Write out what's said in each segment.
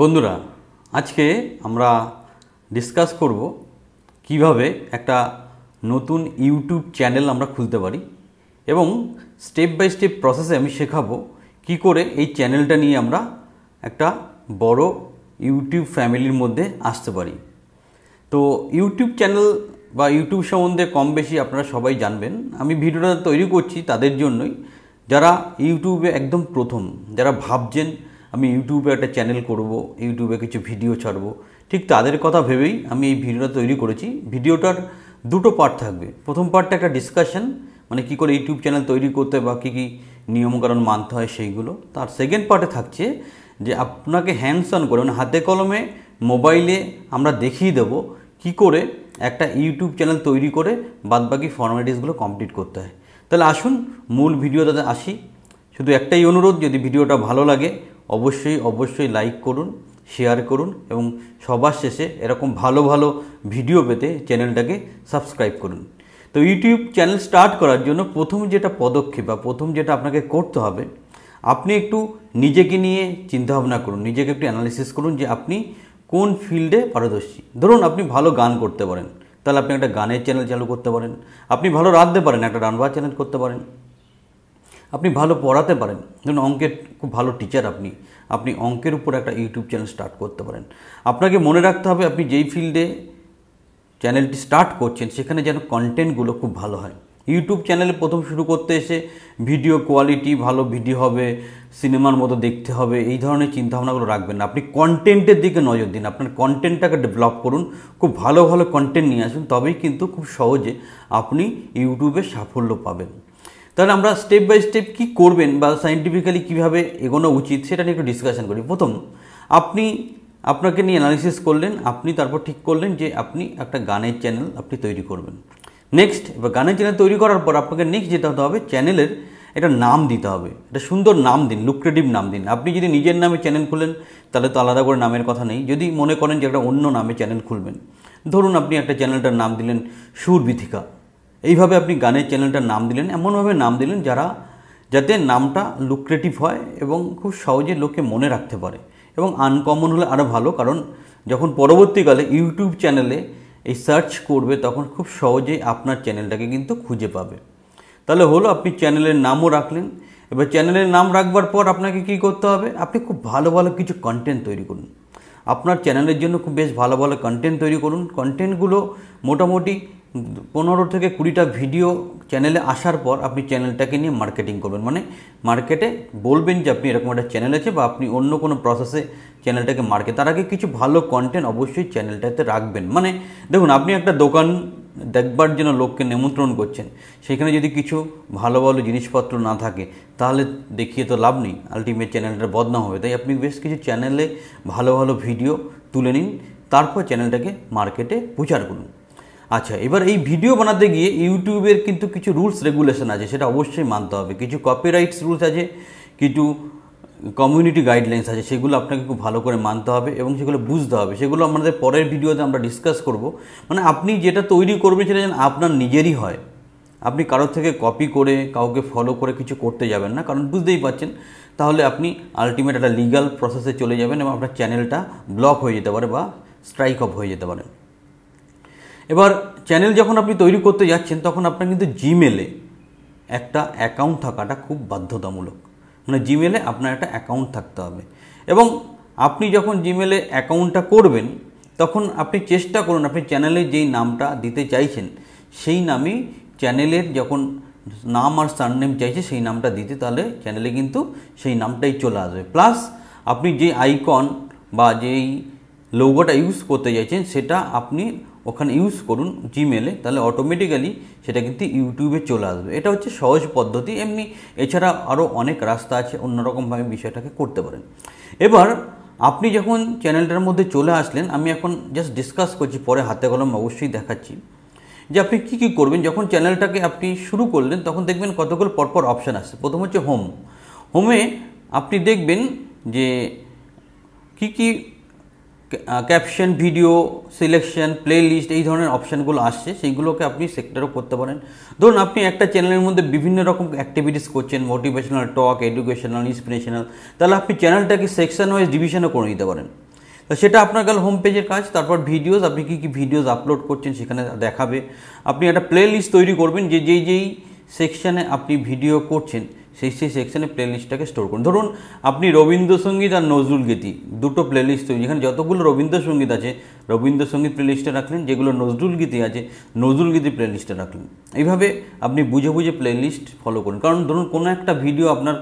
বন্ধুরা আজকে আমরা ডিসকাস করব কিভাবে একটা নতুন ইউটিউব চ্যানেল আমরা খুলতে পারি এবং স্টেপ বাই স্টেপ প্রসেসে আমি শেখাবো কি করে এই চ্যানেলটা নিয়ে আমরা একটা বড় ইউটিউব ফ্যামিলির মধ্যে আসতে পারি তো ইউটিউব চ্যানেল বা ইউটিউব সম্বন্ধে কম বেশি আপনারা সবাই জানবেন আমি ভিডিওটা তৈরি করছি তাদের জন্যই যারা ইউটিউবে একদম প্রথম যারা ভাবছেন আমি ইউটিউবে একটা চ্যানেল করব ইউটিউবে কিছু ভিডিও ছাড়বো ঠিক তাদের কথা ভেবেই আমি এই ভিডিওটা তৈরি করেছি ভিডিওটার দুটো পার্ট থাকবে প্রথম পার্টটা একটা ডিসকাশন মানে কী করে ইউটিউব চ্যানেল তৈরি করতে বা কী কী নিয়মকানুন মানতে হয় সেইগুলো তার সেকেন্ড পার্টে থাকছে যে আপনাকে হ্যান্ডস অন করে মানে হাতে কলমে মোবাইলে আমরা দেখিয়ে দেবো কি করে একটা ইউটিউব চ্যানেল তৈরি করে বাদবাকি ফর্মালিটিসগুলো কমপ্লিট করতে হয় তাহলে আসুন মূল ভিডিওটাতে আসি শুধু একটাই অনুরোধ যদি ভিডিওটা ভালো লাগে অবশ্যই অবশ্যই লাইক করুন শেয়ার করুন এবং সবার শেষে এরকম ভালো ভালো ভিডিও পেতে চ্যানেলটাকে সাবস্ক্রাইব করুন তো ইউটিউব চ্যানেল স্টার্ট করার জন্য প্রথম যেটা পদক্ষেপ বা প্রথম যেটা আপনাকে করতে হবে আপনি একটু নিজেকে নিয়ে চিন্তাভাবনা করুন নিজেকে একটু অ্যানালিসিস করুন যে আপনি কোন ফিল্ডে পারদর্শী ধরুন আপনি ভালো গান করতে পারেন তাহলে আপনি একটা গানের চ্যানেল চালু করতে পারেন আপনি ভালো রাঁধতে পারেন একটা রান্নার চ্যানেল করতে পারেন আপনি ভালো পড়াতে পারেন ধরুন অঙ্কের খুব ভালো টিচার আপনি আপনি অঙ্কের উপর একটা ইউটিউব চ্যানেল স্টার্ট করতে পারেন আপনাকে মনে রাখতে হবে আপনি যেই ফিল্ডে চ্যানেলটি স্টার্ট করছেন সেখানে যেন কন্টেন্টগুলো খুব ভালো হয় ইউটিউব চ্যানেলে প্রথম শুরু করতে এসে ভিডিও কোয়ালিটি ভালো ভিডিও হবে সিনেমার মতো দেখতে হবে এই ধরনের চিন্তাভাবনাগুলো রাখবেন না আপনি কন্টেন্টের দিকে নজর দিন আপনার কন্টেন্টটাকে ডেভেলপ করুন খুব ভালো ভালো কন্টেন্ট নিয়ে আসুন তবেই কিন্তু খুব সহজে আপনি ইউটিউবে সাফল্য পাবেন তাহলে আমরা স্টেপ বাই স্টেপ কী করবেন বা সাইন্টিফিক্যালি কীভাবে এগোনো উচিত সেটা নিয়ে একটু ডিসকাশন করি প্রথম আপনি আপনাকে নিয়ে অ্যানালিসিস করলেন আপনি তারপর ঠিক করলেন যে আপনি একটা গানের চ্যানেল আপনি তৈরি করবেন নেক্সট এবার গানের চ্যানেল তৈরি করার পর আপনাকে নেক্সট যেতে হতে হবে চ্যানেলের একটা নাম দিতে হবে একটা সুন্দর নাম দিন লুক্রেটিভ নাম দিন আপনি যদি নিজের নামে চ্যানেল খুলেন তাহলে তো আলাদা করে নামের কথা নেই যদি মনে করেন যে একটা অন্য নামে চ্যানেল খুলবেন ধরুন আপনি একটা চ্যানেলটার নাম দিলেন সুর বিথিকা এইভাবে আপনি গানের চ্যানেলটার নাম দিলেন এমনভাবে নাম দিলেন যারা যাতে নামটা লুক্রেটিভ হয় এবং খুব সহজে লোকে মনে রাখতে পারে এবং আনকমন হলে আরও ভালো কারণ যখন পরবর্তীকালে ইউটিউব চ্যানেলে এই সার্চ করবে তখন খুব সহজে আপনার চ্যানেলটাকে কিন্তু খুঁজে পাবে তাহলে হলো আপনি চ্যানেলের নামও রাখলেন এবার চ্যানেলের নাম রাখবার পর আপনাকে কি করতে হবে আপনি খুব ভালো ভালো কিছু কন্টেন্ট তৈরি করুন আপনার চ্যানেলের জন্য খুব বেশ ভালো ভালো কন্টেন্ট তৈরি করুন কন্টেন্টগুলো মোটামুটি পনেরো থেকে কুড়িটা ভিডিও চ্যানেলে আসার পর আপনি চ্যানেলটাকে নিয়ে মার্কেটিং করবেন মানে মার্কেটে বলবেন যে আপনি এরকম একটা চ্যানেল আছে বা আপনি অন্য কোনো প্রসেসে চ্যানেলটাকে মার্কেট তার আগে কিছু ভালো কন্টেন্ট অবশ্যই চ্যানেলটাতে রাখবেন মানে দেখুন আপনি একটা দোকান দেখবার জন্য লোককে নিমন্ত্রণ করছেন সেখানে যদি কিছু ভালো ভালো জিনিসপত্র না থাকে তাহলে দেখিয়ে তো লাভ নেই আলটিমেট চ্যানেলটা বদনাম হবে তাই আপনি বেশ কিছু চ্যানেলে ভালো ভালো ভিডিও তুলে নিন তারপর চ্যানেলটাকে মার্কেটে প্রচার করুন আচ্ছা এবার এই ভিডিও বানাতে গিয়ে ইউটিউবের কিন্তু কিছু রুলস রেগুলেশন আছে সেটা অবশ্যই মানতে হবে কিছু কপিরাইটস রুলস আছে কিছু কমিউনিটি গাইডলাইন্স আছে সেগুলো আপনাকে খুব ভালো করে মানতে হবে এবং সেগুলো বুঝতে হবে সেগুলো আমাদের পরের ভিডিওতে আমরা ডিসকাস করব মানে আপনি যেটা তৈরি করবেন সেটা যেন আপনার নিজেরই হয় আপনি কারোর থেকে কপি করে কাউকে ফলো করে কিছু করতে যাবেন না কারণ বুঝতেই পারছেন তাহলে আপনি আলটিমেট একটা লিগাল প্রসেসে চলে যাবেন এবং আপনার চ্যানেলটা ব্লক হয়ে যেতে পারে বা স্ট্রাইক অফ হয়ে যেতে পারে এবার চ্যানেল যখন আপনি তৈরি করতে যাচ্ছেন তখন আপনার কিন্তু জিমেলে একটা অ্যাকাউন্ট থাকাটা খুব বাধ্যতামূলক মানে জিমেলে আপনার একটা অ্যাকাউন্ট থাকতে হবে এবং আপনি যখন জিমেলে অ্যাকাউন্টটা করবেন তখন আপনি চেষ্টা করুন আপনি চ্যানেলে যেই নামটা দিতে চাইছেন সেই নামই চ্যানেলের যখন নাম আর সারনেম চাইছে সেই নামটা দিতে তাহলে চ্যানেলে কিন্তু সেই নামটাই চলে আসবে প্লাস আপনি যে আইকন বা যেই লোগোটা ইউজ করতে চাইছেন সেটা আপনি ওখানে ইউজ করুন জিমেলে তাহলে অটোমেটিক্যালি সেটা কিন্তু ইউটিউবে চলে আসবে এটা হচ্ছে সহজ পদ্ধতি এমনি এছাড়া আরও অনেক রাস্তা আছে অন্যরকমভাবে বিষয়টাকে করতে পারেন এবার আপনি যখন চ্যানেলটার মধ্যে চলে আসলেন আমি এখন জাস্ট ডিসকাস করছি পরে হাতে কলম অবশ্যই দেখাচ্ছি যে আপনি কী কী করবেন যখন চ্যানেলটাকে আপনি শুরু করলেন তখন দেখবেন কতগুলো পরপর অপশান আসছে প্রথম হচ্ছে হোম হোমে আপনি দেখবেন যে কী কী ক্যাপশন ভিডিও সিলেকশন প্লেলিস্ট এই ধরনের অপশানগুলো আসছে সেইগুলোকে আপনি সেক্টরও করতে পারেন ধরুন আপনি একটা চ্যানেলের মধ্যে বিভিন্ন রকম অ্যাক্টিভিটিস করছেন মোটিভেশনাল টক এডুকেশনাল ইন্সপিরেশনাল তাহলে আপনি চ্যানেলটাকে সেকশন ওয়াইজ ডিভিশনও করে নিতে পারেন তো সেটা আপনার গেল হোম পেজের কাজ তারপর ভিডিওস আপনি কী কী ভিডিওস আপলোড করছেন সেখানে দেখাবে আপনি একটা প্লে লিস্ট তৈরি করবেন যে যেই যেই সেকশানে আপনি ভিডিও করছেন সেই সেই সেকশানে প্লেলিস্টটাকে স্টোর করুন ধরুন আপনি রবীন্দ্রসঙ্গীত আর নজরুল গীতি দুটো প্লেলিস্ট তৈরি যেখানে যতগুলো রবীন্দ্রসঙ্গীত আছে রবীন্দ্রসঙ্গীত প্লেলিস্টে রাখলেন যেগুলো নজরুল গীতি আছে নজরুল গীতি প্লেলিস্টে রাখলেন এইভাবে আপনি বুঝে বুঝে প্লেলিস্ট ফলো করুন কারণ ধরুন কোনো একটা ভিডিও আপনার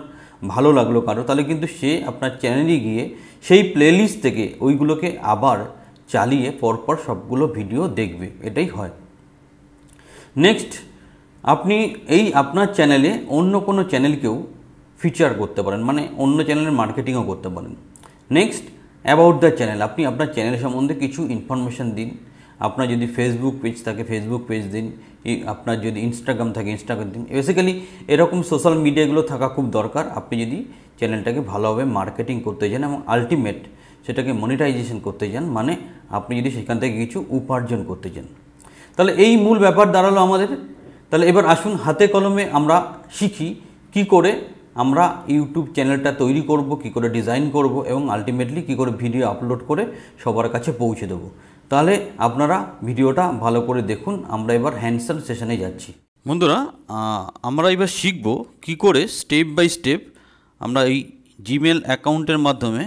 ভালো লাগলো কারো তাহলে কিন্তু সে আপনার চ্যানেলে গিয়ে সেই প্লেলিস্ট থেকে ওইগুলোকে আবার চালিয়ে পরপর সবগুলো ভিডিও দেখবে এটাই হয় নেক্সট আপনি এই আপনার চ্যানেলে অন্য কোনো চ্যানেলকেও ফিচার করতে পারেন মানে অন্য চ্যানেলের মার্কেটিংও করতে পারেন নেক্সট অ্যাবাউট দ্য চ্যানেল আপনি আপনার চ্যানেল সম্বন্ধে কিছু ইনফরমেশান দিন আপনার যদি ফেসবুক পেজ থাকে ফেসবুক পেজ দিন আপনার যদি ইনস্টাগ্রাম থাকে ইনস্টাগ্রাম দিন বেসিক্যালি এরকম সোশ্যাল মিডিয়াগুলো থাকা খুব দরকার আপনি যদি চ্যানেলটাকে ভালোভাবে মার্কেটিং করতে চান এবং আলটিমেট সেটাকে মনিটাইজেশন করতে চান মানে আপনি যদি সেখান থেকে কিছু উপার্জন করতে চান তাহলে এই মূল ব্যাপার দাঁড়ালো আমাদের তাহলে এবার আসুন হাতে কলমে আমরা শিখি কি করে আমরা ইউটিউব চ্যানেলটা তৈরি করব কি করে ডিজাইন করব এবং আলটিমেটলি কি করে ভিডিও আপলোড করে সবার কাছে পৌঁছে দেব তাহলে আপনারা ভিডিওটা ভালো করে দেখুন আমরা এবার হ্যান্ডসান সেশনে যাচ্ছি বন্ধুরা আমরা এবার শিখব কি করে স্টেপ বাই স্টেপ আমরা এই জিমেল অ্যাকাউন্টের মাধ্যমে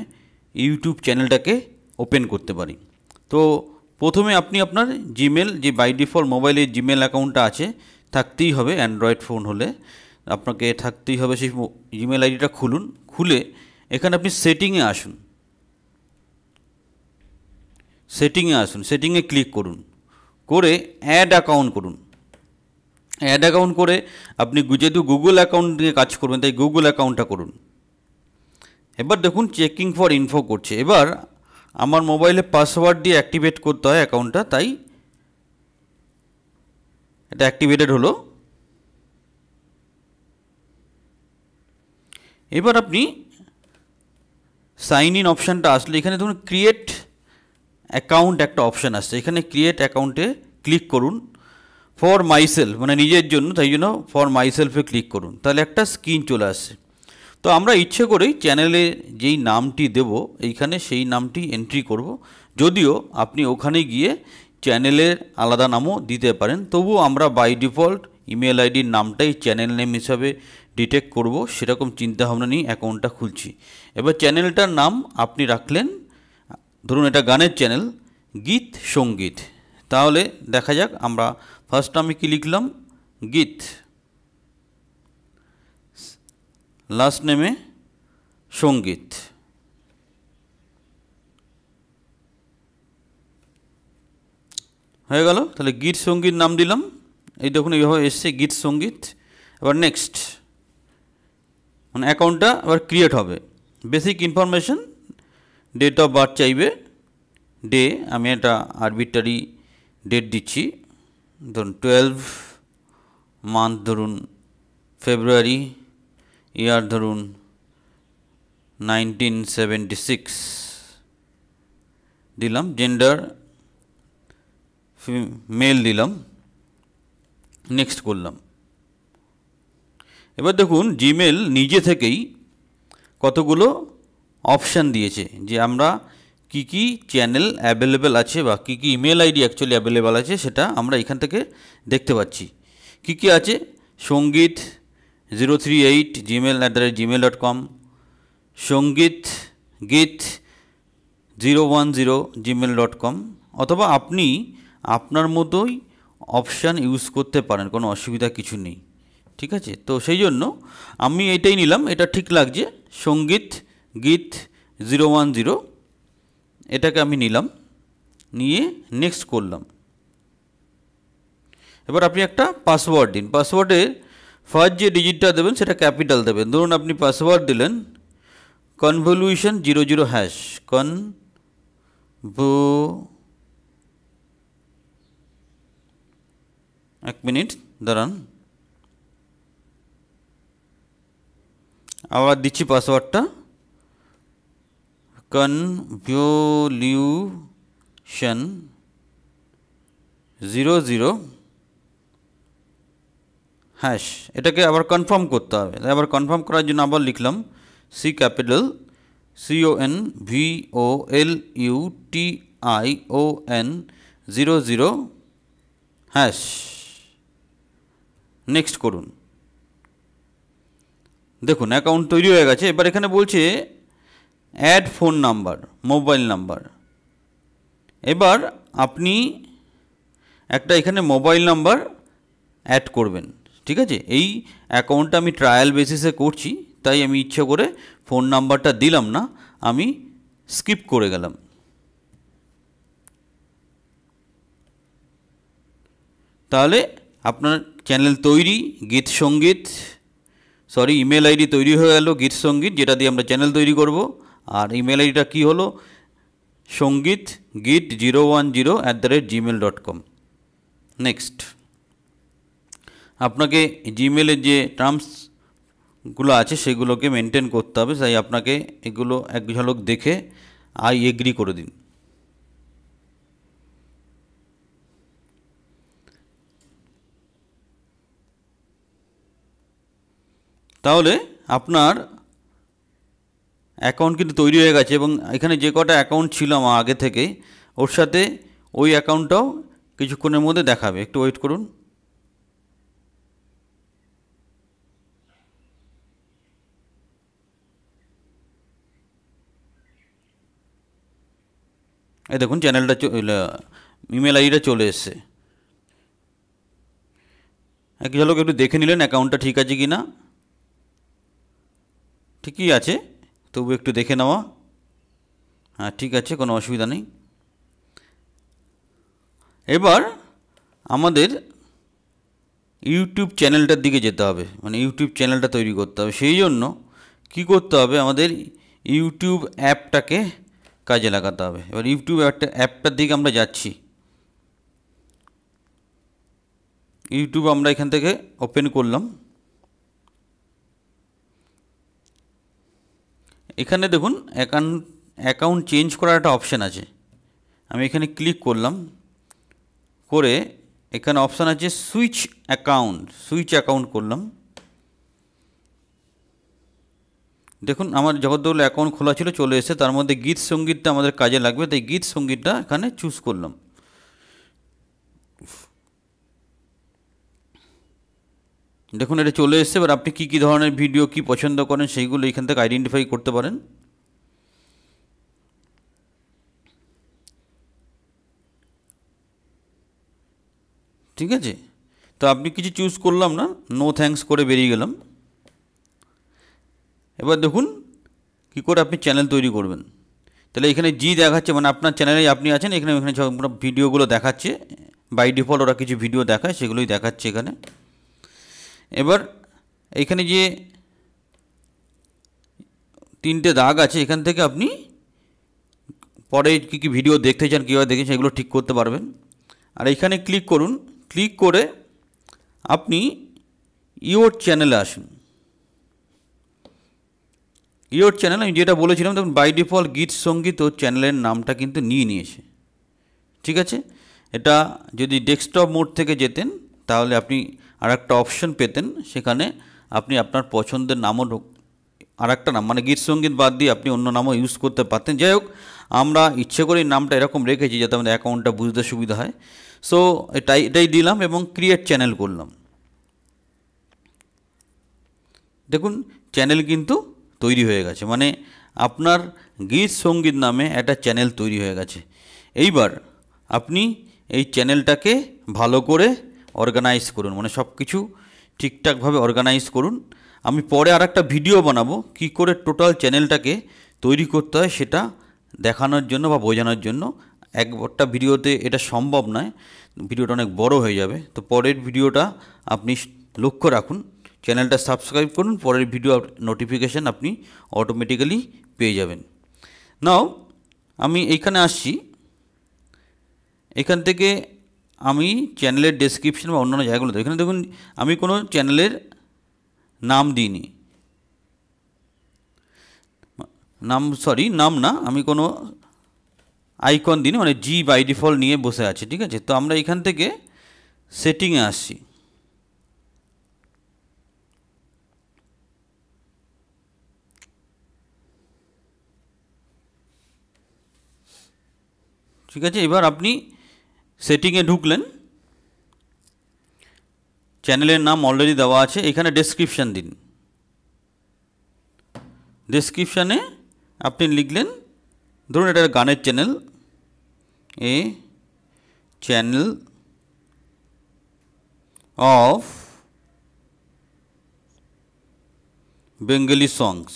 ইউটিউব চ্যানেলটাকে ওপেন করতে পারি তো প্রথমে আপনি আপনার জিমেল যে বাই ডিফল্ট মোবাইলের জিমেল অ্যাকাউন্টটা আছে থাকতেই হবে অ্যান্ড্রয়েড ফোন হলে আপনাকে থাকতেই হবে সেই ইমেল আইডিটা খুলুন খুলে এখানে আপনি সেটিংয়ে আসুন সেটিংয়ে আসুন সেটিংয়ে ক্লিক করুন করে অ্যাড অ্যাকাউন্ট করুন অ্যাড অ্যাকাউন্ট করে আপনি যেহেতু গুগল অ্যাকাউন্ট দিয়ে কাজ করবেন তাই গুগল অ্যাকাউন্টটা করুন এবার দেখুন চেকিং ফর ইনফো করছে এবার আমার মোবাইলে পাসওয়ার্ড দিয়ে অ্যাক্টিভেট করতে হয় অ্যাকাউন্টটা তাই এটা অ্যাক্টিভেটেড হলো এবার আপনি সাইন ইন অপশানটা আসলে এখানে ধরুন ক্রিয়েট অ্যাকাউন্ট একটা অপশান আসছে এখানে ক্রিয়েট অ্যাকাউন্টে ক্লিক করুন ফর মাইসেলফ মানে নিজের জন্য তাই জন্য ফর মাইসেলফে ক্লিক করুন তাহলে একটা স্ক্রিন চলে আসছে তো আমরা ইচ্ছে করেই চ্যানেলে যেই নামটি দেব এইখানে সেই নামটি এন্ট্রি করব যদিও আপনি ওখানে গিয়ে চ্যানেলের আলাদা নামও দিতে পারেন তবু আমরা বাই ডিফল্ট ইমেল আইডির নামটাই চ্যানেল নেম হিসাবে ডিটেক্ট করব সেরকম চিন্তাভাবনা নিয়ে অ্যাকাউন্টটা খুলছি এবার চ্যানেলটার নাম আপনি রাখলেন ধরুন এটা গানের চ্যানেল গীত সঙ্গীত তাহলে দেখা যাক আমরা ফার্স্ট আমি কি লিখলাম গীত লাস্ট নেমে সঙ্গীত হয়ে গেল তাহলে গীত সঙ্গীত নাম দিলাম এই দেখুন এইভাবে এসছে গীত সঙ্গীত এবার নেক্সট মানে অ্যাকাউন্টটা এবার ক্রিয়েট হবে basic information date of birth চাইবে ডে আমি একটা আরবিটারি ডেট দিচ্ছি ধরুন টুয়েলভ মান্থ ধরুন ফেব্রুয়ারি ইয়ার ধরুন নাইনটিন সিক্স দিলাম জেন্ডার মেল দিলাম নেক্সট করলাম এবার দেখুন জিমেল নিজে থেকেই কতগুলো অপশান দিয়েছে যে আমরা কি কি চ্যানেল অ্যাভেলেবেল আছে বা কি কি ইমেল আইডি অ্যাকচুয়ালি অ্যাভেলেবেল আছে সেটা আমরা এখান থেকে দেখতে পাচ্ছি কি কি আছে Sangeet zero three eight gmail at the rate gmail dot com Sangeet Geet zero one zero gmail dot com অথবা আপনি আপনার মতোই অপশান ইউজ করতে পারেন কোনো অসুবিধা কিছু নেই ঠিক আছে তো সেই জন্য আমি এটাই নিলাম এটা ঠিক লাগছে সঙ্গীত গীত জিরো ওয়ান জিরো এটাকে আমি নিলাম নিয়ে নেক্সট করলাম এবার আপনি একটা পাসওয়ার্ড দিন পাসওয়ার্ডের ফার্স্ট যে ডিজিটটা দেবেন সেটা ক্যাপিটাল দেবেন ধরুন আপনি পাসওয়ার্ড দিলেন কনভলিউশন জিরো জিরো হ্যাশ কন এক মিনিট দাঁড়ান আবার দিচ্ছি পাসওয়ার্ডটা কনভিউলিউশন জিরো জিরো হ্যাশ এটাকে আবার কনফার্ম করতে হবে আবার কনফার্ম করার জন্য আবার লিখলাম C capital C O N V O L U T I O N zero zero hash next করুন দেখুন অ্যাকাউন্ট তৈরি হয়ে গেছে এবার এখানে বলছে add phone number mobile number এবার আপনি একটা এখানে মোবাইল নাম্বার অ্যাড করবেন ঠিক আছে এই অ্যাকাউন্টটা আমি ট্রায়াল বেসিসে করছি তাই আমি ইচ্ছা করে ফোন নাম্বারটা দিলাম না আমি স্কিপ করে গেলাম তাহলে আপনার চ্যানেল তৈরি গীত সঙ্গীত সরি ইমেল আইডি তৈরি হয়ে গেল গীত সঙ্গীত যেটা দিয়ে আমরা চ্যানেল তৈরি করব আর ইমেল আইডিটা কী হলো Sangeet Geet zero one zero at the rate gmail dot com next আপনাকে জিমেলের যে টার্মসগুলো আছে সেগুলোকে মেনটেন করতে হবে তাই আপনাকে এগুলো এক ঝলক দেখে আই এগ্রি করে দিন তাহলে আপনার অ্যাকাউন্ট কিন্তু তৈরি হয়ে গেছে এবং এখানে যে কটা অ্যাকাউন্ট ছিল আমার আগে থেকে ওর সাথে ওই অ্যাকাউন্টটাও কিছুক্ষণের মধ্যে দেখাবে একটু ওয়েট করুন এই দেখুন চ্যানেলটা ইমেল আইডিটা চলে এসছে একই ঝলক একটু দেখে নিলেন অ্যাকাউন্টটা ঠিক আছে কি না ঠিকই আছে তবু একটু দেখে নেওয়া হ্যাঁ ঠিক আছে কোনো অসুবিধা নেই এবার আমাদের ইউটিউব চ্যানেলটার দিকে যেতে হবে মানে ইউটিউব চ্যানেলটা তৈরি করতে হবে সেই জন্য কি করতে হবে আমাদের ইউটিউব অ্যাপটাকে কাজে লাগাতে হবে এবার ইউটিউব একটা অ্যাপটার দিকে আমরা যাচ্ছি ইউটিউব আমরা এখান থেকে ওপেন করলাম এখানে দেখুন অ্যাকাউন্ট অ্যাকাউন্ট চেঞ্জ করার একটা অপশান আছে আমি এখানে ক্লিক করলাম করে এখানে অপশান আছে সুইচ অ্যাকাউন্ট সুইচ অ্যাকাউন্ট করলাম দেখুন আমার জগদ্দৌল অ্যাকাউন্ট খোলা ছিল চলে এসে তার মধ্যে গীত সঙ্গীতটা আমাদের কাজে লাগবে তাই গীত সঙ্গীতটা এখানে চুজ করলাম দেখুন এটা চলে এসছে এবার আপনি কী কী ধরনের ভিডিও কি পছন্দ করেন সেইগুলো এখান থেকে আইডেন্টিফাই করতে পারেন ঠিক আছে তো আপনি কিছু চুজ করলাম না নো থ্যাঙ্কস করে বেরিয়ে গেলাম এবার দেখুন কি করে আপনি চ্যানেল তৈরি করবেন তাহলে এখানে জি দেখাচ্ছে মানে আপনার চ্যানেলে আপনি আছেন এখানে এখানে ভিডিওগুলো দেখাচ্ছে বাই ডিফল্ট ওরা কিছু ভিডিও দেখায় সেগুলোই দেখাচ্ছে এখানে এবার এইখানে যে তিনটে দাগ আছে এখান থেকে আপনি পরে কী কী ভিডিও দেখতে চান কীভাবে দেখেন সেগুলো ঠিক করতে পারবেন আর এখানে ক্লিক করুন ক্লিক করে আপনি ইওর চ্যানেলে আসুন ইওর চ্যানেল আমি যেটা বলেছিলাম দেখুন বাই ডিফল্ট গীত সঙ্গীত ও চ্যানেলের নামটা কিন্তু নিয়ে নিয়েছে ঠিক আছে এটা যদি ডেস্কটপ মোড থেকে যেতেন তাহলে আপনি আর একটা অপশন পেতেন সেখানে আপনি আপনার পছন্দের নামও আর একটা নাম মানে গীত সঙ্গীত বাদ দিয়ে আপনি অন্য নামও ইউজ করতে পারতেন যাই হোক আমরা ইচ্ছে করে নামটা এরকম রেখেছি যাতে আমাদের অ্যাকাউন্টটা বুঝতে সুবিধা হয় সো এটাই এটাই দিলাম এবং ক্রিয়েট চ্যানেল করলাম দেখুন চ্যানেল কিন্তু তৈরি হয়ে গেছে মানে আপনার গীত সঙ্গীত নামে একটা চ্যানেল তৈরি হয়ে গেছে এইবার আপনি এই চ্যানেলটাকে ভালো করে অর্গানাইজ করুন মানে সব কিছু ঠিকঠাকভাবে অর্গানাইজ করুন আমি পরে আর একটা ভিডিও বানাবো কি করে টোটাল চ্যানেলটাকে তৈরি করতে হয় সেটা দেখানোর জন্য বা বোঝানোর জন্য একটা ভিডিওতে এটা সম্ভব নয় ভিডিওটা অনেক বড় হয়ে যাবে তো পরের ভিডিওটা আপনি লক্ষ্য রাখুন চ্যানেলটা সাবস্ক্রাইব করুন পরের ভিডিও নোটিফিকেশান আপনি অটোমেটিক্যালি পেয়ে যাবেন নাও আমি এইখানে আসছি এখান থেকে আমি চ্যানেলের ডেসক্রিপশন বা অন্যান্য জায়গাগুলোতে এখানে দেখুন আমি কোনো চ্যানেলের নাম দিইনি নাম সরি নাম না আমি কোনো আইকন দিইনি মানে জি বাই ডিফল্ট নিয়ে বসে আছে ঠিক আছে তো আমরা এখান থেকে সেটিংয়ে আসছি ঠিক আছে এবার আপনি সেটিংয়ে ঢুকলেন চ্যানেলের নাম অলরেডি দেওয়া আছে এখানে ডেসক্রিপশান দিন ডেসক্রিপশানে আপনি লিখলেন ধরুন এটা গানের channel a channel of Bengali songs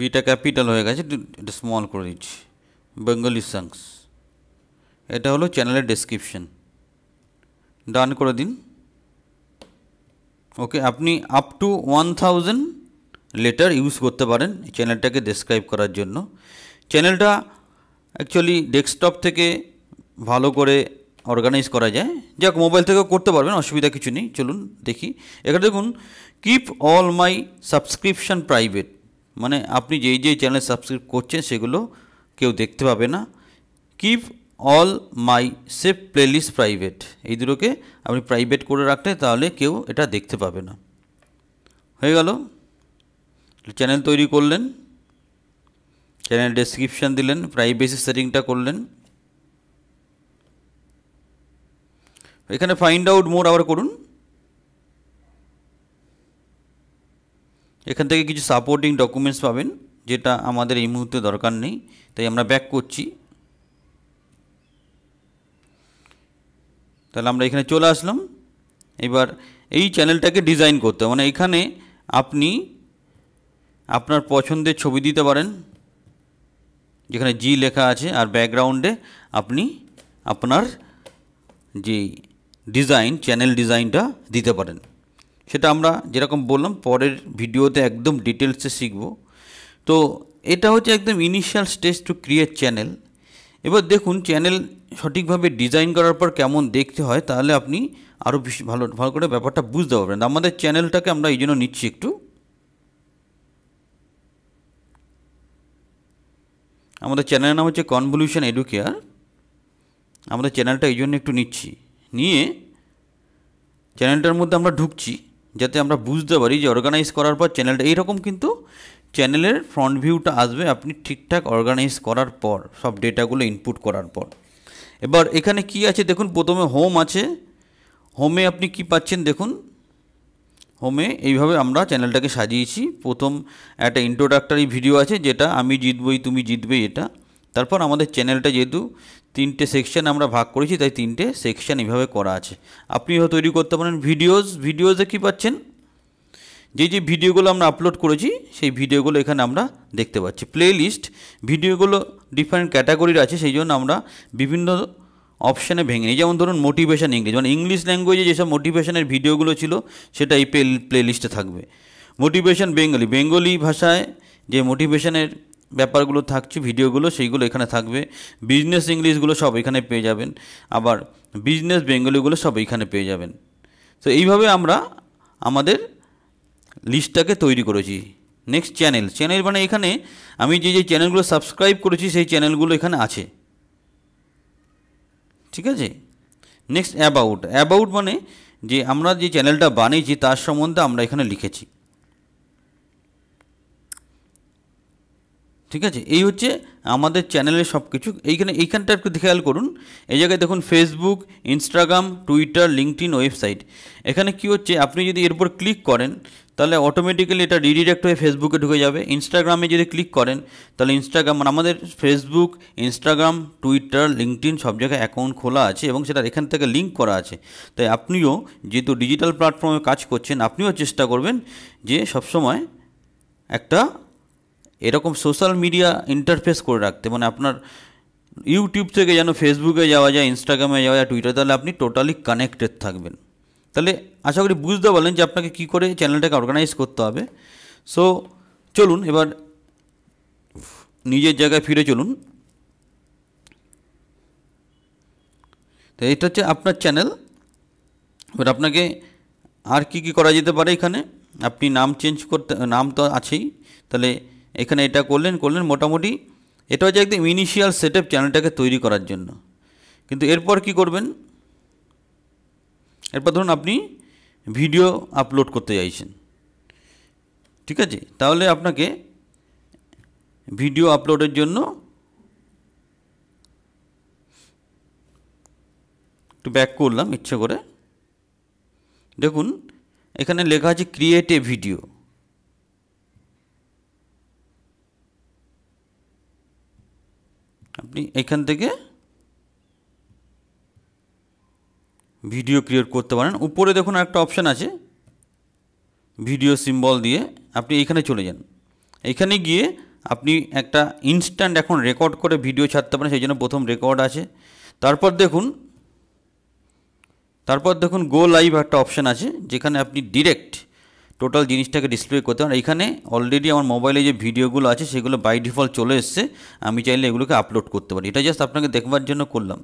beta capital হয়ে গেছে এটা স্মল করে দিচ্ছি বেঙ্গলি সংস এটা হলো চ্যানেলের ডেসক্রিপশন ডান করে দিন ওকে আপনি up to one thousand letter use করতে পারেন চ্যানেলটাকে ডেসক্রাইব করার জন্য চ্যানেলটা অ্যাকচুয়ালি ডেস্কটপ থেকে ভালো করে অর্গানাইজ করা যায় যাক মোবাইল থেকেও করতে পারবেন অসুবিধা কিছু নেই চলুন দেখি এখানে দেখুন keep all my subscription private মানে আপনি যেই যেই চ্যানেল সাবস্ক্রাইব করছেন সেগুলো কেউ দেখতে পাবে না keep all my saved playlist private এই দুটোকে আপনি প্রাইভেট করে রাখলে তাহলে কেউ এটা দেখতে পাবে না হয়ে গেল চ্যানেল তৈরি করলেন চ্যানেল ডেসক্রিপশান দিলেন প্রাইভেসি সেটিংটা করলেন এখানে ফাইন্ড আউট মোর আবার করুন এখান থেকে কিছু সাপোর্টিং ডকুমেন্টস পাবেন যেটা আমাদের এই মুহূর্তে দরকার নেই তাই আমরা ব্যাক করছি তাহলে আমরা এখানে চলে আসলাম এবার এই চ্যানেলটাকে ডিজাইন করতে মানে এখানে আপনি আপনার পছন্দের ছবি দিতে পারেন যেখানে জি লেখা আছে আর ব্যাকগ্রাউন্ডে আপনি আপনার যে ডিজাইন চ্যানেল ডিজাইনটা দিতে পারেন সেটা আমরা যেরকম বললাম পরের ভিডিওতে একদম ডিটেলসে শিখব তো এটা হচ্ছে একদম initial stage to create channel এবার দেখুন চ্যানেল সঠিকভাবে ডিজাইন করার পর কেমন দেখতে হয় তাহলে আপনি আরও ভালো ভালো করে ব্যাপারটা বুঝতে পারবেন আমাদের চ্যানেলটাকে আমরা এই জন্য নিচ্ছি একটু আমাদের চ্যানেলের নাম হচ্ছে কনভলিউশন এডুকেয়ার আমাদের চ্যানেলটা এই জন্য একটু নিচ্ছি নিয়ে চ্যানেলটার মধ্যে আমরা ঢুকছি যাতে আমরা বুঝতে পারি যে অর্গানাইজ করার পর চ্যানেলটা এইরকম কিন্তু চ্যানেলের ফ্রন্ট ভিউটা আসবে আপনি ঠিকঠাক অর্গানাইজ করার পর সব ডেটাগুলো ইনপুট করার পর এবার এখানে কি আছে দেখুন প্রথমে হোম আছে হোমে আপনি কি পাচ্ছেন দেখুন হোমে এইভাবে আমরা চ্যানেলটাকে সাজিয়েছি প্রথম একটা ইন্ট্রোডাক্টারি ভিডিও আছে যেটা আমি জিতবই তুমি জিতবে এটা তারপর আমাদের চ্যানেলটা যেহেতু তিনটে সেকশন আমরা ভাগ করেছি তাই তিনটে সেকশন এইভাবে করা আছে আপনি তৈরি করতে পারেন ভিডিওস ভিডিওসে কী পাচ্ছেন যে যে ভিডিওগুলো আমরা আপলোড করেছি সেই ভিডিওগুলো এখানে আমরা দেখতে পাচ্ছি প্লে লিস্ট ভিডিওগুলো ডিফারেন্ট ক্যাটাগরির আছে সেই জন্য আমরা বিভিন্ন অপশানে ভেঙে নিই যেমন ধরুন মোটিভেশান ইংলিশ মানে ইংলিশ ল্যাঙ্গুয়েজে যেসব মোটিভেশানের ভিডিওগুলো ছিল সেটা এই প্লে প্লে লিস্টে থাকবে মোটিভেশান বেঙ্গলি বেঙ্গলি ভাষায় যে মোটিভেশানের ব্যাপারগুলো থাকছে ভিডিওগুলো সেইগুলো এখানে থাকবে বিজনেস ইংলিশগুলো সব এখানে পেয়ে যাবেন আবার বিজনেস বেঙ্গলিগুলো সব এখানে পেয়ে যাবেন তো এইভাবে আমরা আমাদের লিস্টটাকে তৈরি করেছি নেক্সট চ্যানেল চ্যানেল মানে এখানে আমি যে যে চ্যানেলগুলো সাবস্ক্রাইব করেছি সেই চ্যানেলগুলো এখানে আছে ঠিক আছে নেক্সট অ্যাবাউট অ্যাবাউট মানে যে আমরা যে চ্যানেলটা বানিয়েছি তার সম্বন্ধে আমরা এখানে লিখেছি ঠিক আছে এই হচ্ছে আমাদের চ্যানেলের সব কিছু এইখানে এইখানটা একটু খেয়াল করুন এই জায়গায় দেখুন Facebook Instagram Twitter LinkedIn website এখানে কি হচ্ছে আপনি যদি এরপর ক্লিক করেন তাহলে অটোমেটিক্যালি এটা রিডিরেক্ট হয়ে ফেসবুকে ঢুকে যাবে ইনস্টাগ্রামে যদি ক্লিক করেন তাহলে ইনস্টাগ্রাম মানে আমাদের ফেসবুক ইনস্টাগ্রাম টুইটার লিঙ্কডিন সব জায়গায় অ্যাকাউন্ট খোলা আছে এবং সেটা এখান থেকে লিঙ্ক করা আছে তাই আপনিও যেহেতু ডিজিটাল প্ল্যাটফর্মে কাজ করছেন আপনিও চেষ্টা করবেন যে সবসময় একটা এরকম সোশ্যাল মিডিয়া ইন্টারফেস করে রাখতে মানে আপনার ইউটিউব থেকে যেন ফেসবুকে যাওয়া যায় ইনস্টাগ্রামে যাওয়া যায় টুইটার তাহলে আপনি টোটালি কানেক্টেড থাকবেন তাহলে আশা করি বুঝতে পারলেন যে আপনাকে কী করে চ্যানেলটাকে অর্গানাইজ করতে হবে সো চলুন এবার নিজের জায়গায় ফিরে চলুন তো এটা হচ্ছে আপনার চ্যানেল এবার আপনাকে আর কি কি করা যেতে পারে এখানে আপনি নাম চেঞ্জ করতে নাম তো আছেই তাহলে এখানে এটা করলেন করলেন মোটামুটি এটা হচ্ছে একদম ইনিশিয়াল সেট চ্যানেলটাকে তৈরি করার জন্য কিন্তু এরপর কি করবেন এরপর ধরুন আপনি ভিডিও আপলোড করতে চাইছেন ঠিক আছে তাহলে আপনাকে ভিডিও আপলোডের জন্য একটু ব্যাক করলাম ইচ্ছে করে দেখুন এখানে লেখা আছে ক্রিয়েট এ ভিডিও আপনি এখান থেকে ভিডিও ক্রিয়েট করতে পারেন উপরে দেখুন একটা অপশান আছে ভিডিও সিম্বল দিয়ে আপনি এখানে চলে যান এখানে গিয়ে আপনি একটা ইনস্ট্যান্ট এখন রেকর্ড করে ভিডিও ছাড়তে পারেন সেই জন্য প্রথম রেকর্ড আছে তারপর দেখুন তারপর দেখুন গো লাইভ একটা অপশান আছে যেখানে আপনি ডিরেক্ট টোটাল জিনিসটাকে ডিসপ্লে করতে পারেন এখানে অলরেডি আমার মোবাইলে যে ভিডিওগুলো আছে সেগুলো বাই ডিফল্ট চলে এসছে আমি চাইলে এগুলোকে আপলোড করতে পারি এটা জাস্ট আপনাকে দেখবার জন্য করলাম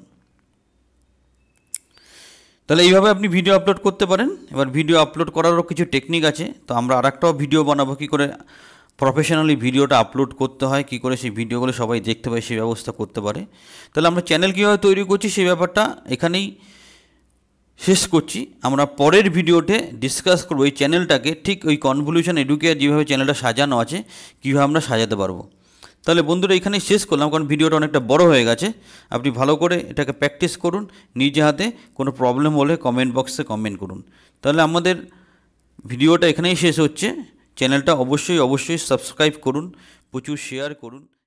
তাহলে এইভাবে আপনি ভিডিও আপলোড করতে পারেন এবার ভিডিও আপলোড করারও কিছু টেকনিক আছে তো আমরা আর একটাও ভিডিও বানাবো কী করে প্রফেশনালি ভিডিওটা আপলোড করতে হয় কি করে সেই ভিডিওগুলো সবাই দেখতে পায় সেই ব্যবস্থা করতে পারে তাহলে আমরা চ্যানেল কীভাবে তৈরি করছি সেই ব্যাপারটা এখানেই শেষ করছি আমরা পরের ভিডিওতে ডিসকাস করব এই চ্যানেলটাকে ঠিক ওই কনভলিউশন এডুকেয়ার যেভাবে চ্যানেলটা সাজানো আছে কীভাবে আমরা সাজাতে পারবো তাহলে বন্ধুরা এখানেই শেষ করলাম কারণ ভিডিওটা অনেকটা বড় হয়ে গেছে আপনি ভালো করে এটাকে প্র্যাকটিস করুন নিজে হাতে কোনো প্রবলেম হলে কমেন্ট বক্সে কমেন্ট করুন তাহলে আমাদের ভিডিওটা এখানেই শেষ হচ্ছে চ্যানেলটা অবশ্যই অবশ্যই সাবস্ক্রাইব করুন প্রচুর শেয়ার করুন